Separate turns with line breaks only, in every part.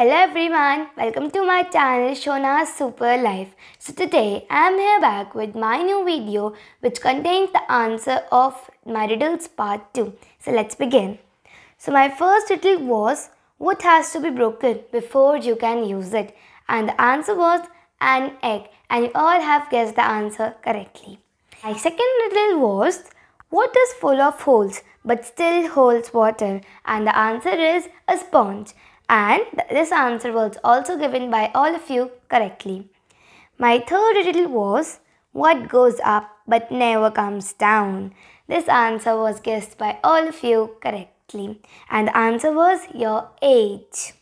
Hello everyone, welcome to my channel Shona Super Life. So today I am here back with my new video which contains the answer of my riddles part 2. So let's begin. So my first riddle was what has to be broken before you can use it and the answer was an egg and you all have guessed the answer correctly. My second riddle was what is full of holes but still holds water? And the answer is a sponge and this answer was also given by all of you correctly. My third riddle was what goes up but never comes down. This answer was guessed by all of you correctly and the answer was your age.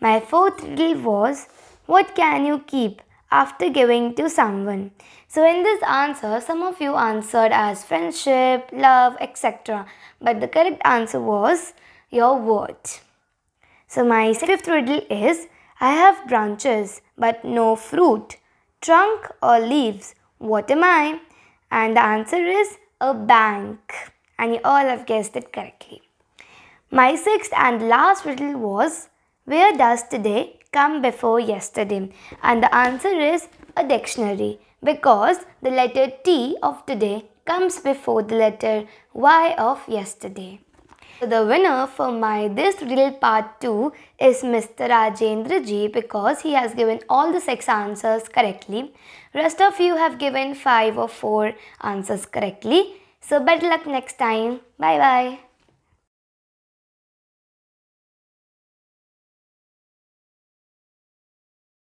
My fourth riddle was what can you keep after giving to someone? So in this answer, some of you answered as friendship, love, etc. But the correct answer was your word. So my fifth riddle is I have branches but no fruit, trunk or leaves. What am I? And the answer is a bank. And you all have guessed it correctly. My sixth and last riddle was Where does today come before yesterday? And the answer is a dictionary because the letter T of today comes before the letter Y of yesterday. The winner for my This Riddle Part 2 is Mr. Rajendra Ji because he has given all the 6 answers correctly. Rest of you have given 5 or 4 answers correctly. So better luck next time. Bye bye.